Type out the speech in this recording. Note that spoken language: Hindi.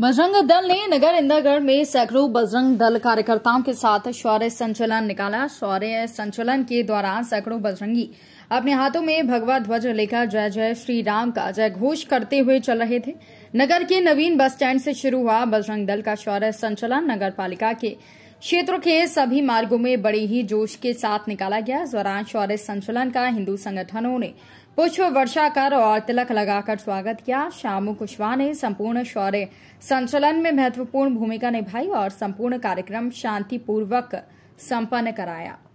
बजरंग दल ने नगर इंदरगढ़ में सैकड़ों बजरंग दल कार्यकर्ताओं के साथ शौर्य संचलन निकाला शौर्य संचलन के दौरान सैकड़ों बजरंगी अपने हाथों में भगवा ध्वज लेकर जय जय श्री राम का जय घोष करते हुए चल रहे थे नगर के नवीन बस स्टैंड से शुरू हुआ बजरंग दल का शौर्य संचलन नगर पालिका के क्षेत्र के सभी मार्गों में बड़े ही जोश के साथ निकाला गया इस दौरान शौर्य संचलन का हिंदू संगठनों ने पुष्प वर्षा कर और तिलक लगाकर स्वागत किया श्यामू कुशवाहा ने संपूर्ण शौर्य संचलन में महत्वपूर्ण भूमिका निभाई और संपूर्ण कार्यक्रम शांतिपूर्वक संपन्न कराया